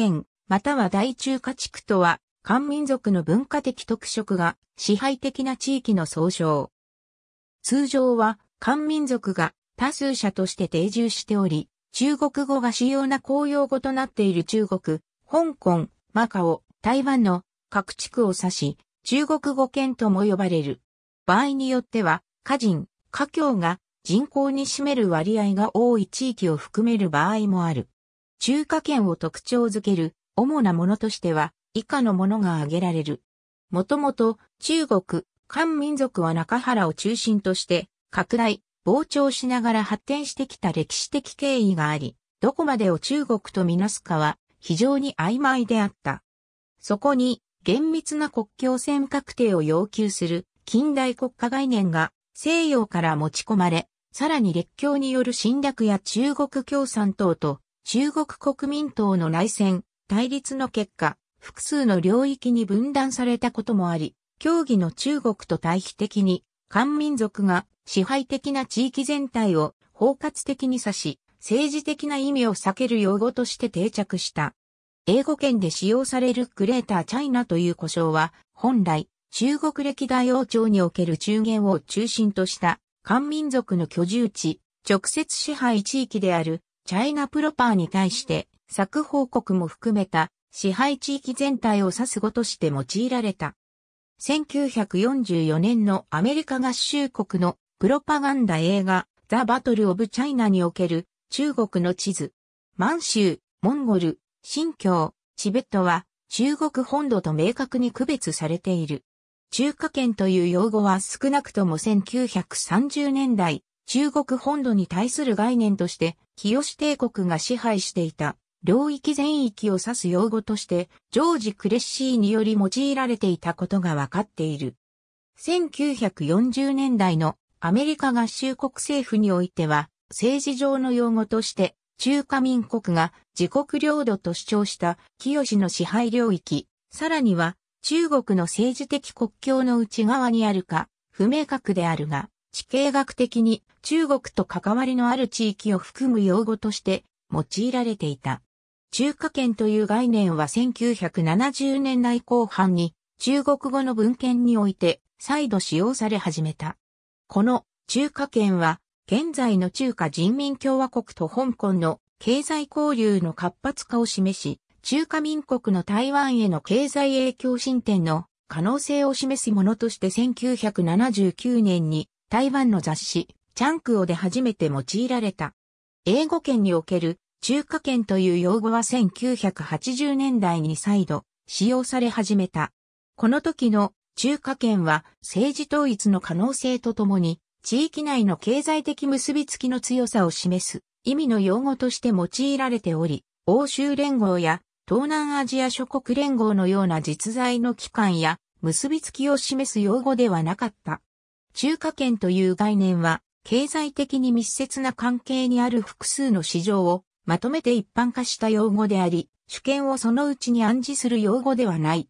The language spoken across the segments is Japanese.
圏、または大中華地区とは、漢民族の文化的特色が支配的な地域の総称。通常は漢民族が多数者として定住しており、中国語が主要な公用語となっている中国、香港、マカオ、台湾の各地区を指し、中国語圏とも呼ばれる。場合によっては、家人、家境が人口に占める割合が多い地域を含める場合もある。中華圏を特徴づける主なものとしては以下のものが挙げられる。もともと中国、漢民族は中原を中心として拡大、膨張しながら発展してきた歴史的経緯があり、どこまでを中国とみなすかは非常に曖昧であった。そこに厳密な国境線確定を要求する近代国家概念が西洋から持ち込まれ、さらに列強による侵略や中国共産党と中国国民党の内戦、対立の結果、複数の領域に分断されたこともあり、協議の中国と対比的に、漢民族が支配的な地域全体を包括的に指し、政治的な意味を避ける用語として定着した。英語圏で使用されるグレーターチャイナという呼称は、本来、中国歴代王朝における中原を中心とした、漢民族の居住地、直接支配地域であるチャイナプロパーに対して、作報告も含めた支配地域全体を指す語として用いられた。1944年のアメリカ合衆国のプロパガンダ映画ザ・バトル・オブ・チャイナにおける中国の地図。満州、モンゴル、新疆、チベットは中国本土と明確に区別されている。中華圏という用語は少なくとも1930年代、中国本土に対する概念として清帝国が支配していた領域全域を指す用語として、ジョージ・クレッシーにより用いられていたことがわかっている。1940年代のアメリカ合衆国政府においては、政治上の用語として、中華民国が自国領土と主張した清の支配領域、さらには中国の政治的国境の内側にあるか、不明確であるが、地形学的に中国と関わりのある地域を含む用語として用いられていた。中華圏という概念は1970年代後半に中国語の文献において再度使用され始めた。この中華圏は現在の中華人民共和国と香港の経済交流の活発化を示し、中華民国の台湾への経済影響進展の可能性を示すものとして1979年に台湾の雑誌、チャンクオで初めて用いられた。英語圏における中華圏という用語は1980年代に再度使用され始めた。この時の中華圏は政治統一の可能性とともに地域内の経済的結びつきの強さを示す意味の用語として用いられており、欧州連合や東南アジア諸国連合のような実在の機関や結びつきを示す用語ではなかった。中華圏という概念は、経済的に密接な関係にある複数の市場をまとめて一般化した用語であり、主権をそのうちに暗示する用語ではない。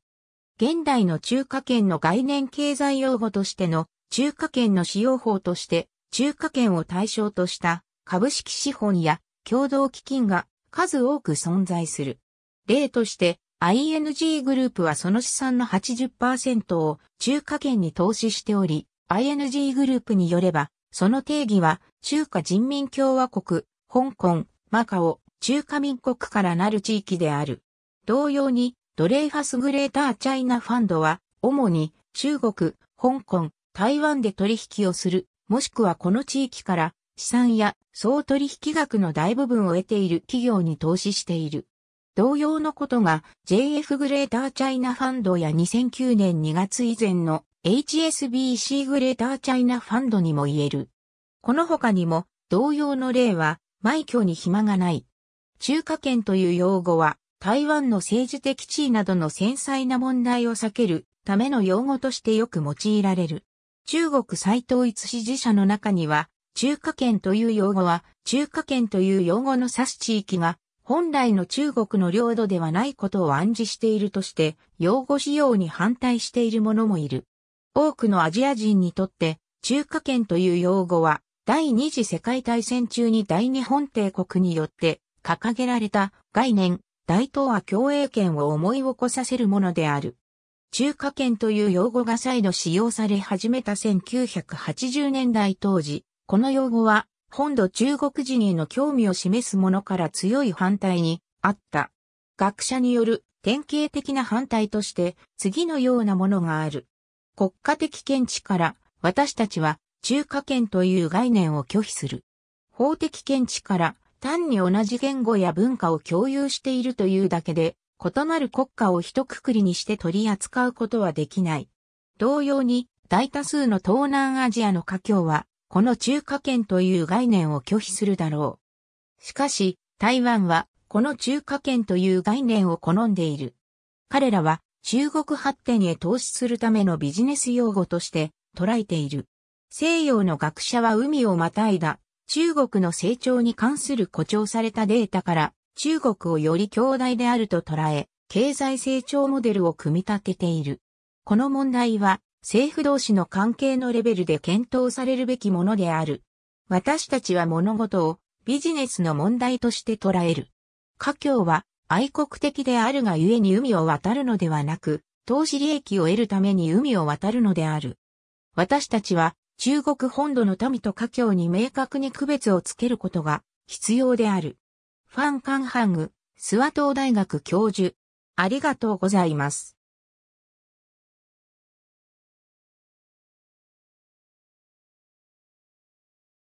現代の中華圏の概念経済用語としての中華圏の使用法として中華圏を対象とした株式資本や共同基金が数多く存在する。例として ING グループはその資産の80%を中華圏に投資しており、ING グループによれば、その定義は、中華人民共和国、香港、マカオ、中華民国からなる地域である。同様に、ドレイファス・グレーター・チャイナ・ファンドは、主に中国、香港、台湾で取引をする、もしくはこの地域から資産や総取引額の大部分を得ている企業に投資している。同様のことが JF グレーターチャイナファンドや2009年2月以前の HSBC グレーターチャイナファンドにも言える。この他にも同様の例は、埋挙に暇がない。中華圏という用語は、台湾の政治的地位などの繊細な問題を避けるための用語としてよく用いられる。中国再統一支持者の中には、中華圏という用語は、中華圏という用語の指す地域が、本来の中国の領土ではないことを暗示しているとして、用語使用に反対している者もいる。多くのアジア人にとって、中華圏という用語は、第二次世界大戦中に大日本帝国によって掲げられた概念、大東亜共栄圏を思い起こさせるものである。中華圏という用語が再度使用され始めた1980年代当時、この用語は本土中国人への興味を示すものから強い反対にあった。学者による典型的な反対として次のようなものがある。国家的見地から私たちは中華圏という概念を拒否する。法的見地から単に同じ言語や文化を共有しているというだけで異なる国家を一括りにして取り扱うことはできない。同様に大多数の東南アジアの華僑はこの中華圏という概念を拒否するだろう。しかし台湾はこの中華圏という概念を好んでいる。彼らは中国発展へ投資するためのビジネス用語として捉えている。西洋の学者は海をまたいだ中国の成長に関する誇張されたデータから中国をより強大であると捉え、経済成長モデルを組み立てている。この問題は政府同士の関係のレベルで検討されるべきものである。私たちは物事をビジネスの問題として捉える。華僑は愛国的であるがゆえに海を渡るのではなく、投資利益を得るために海を渡るのである。私たちは中国本土の民と華僑に明確に区別をつけることが必要である。ファン・カンハング、諏訪島大学教授。ありがとうございます。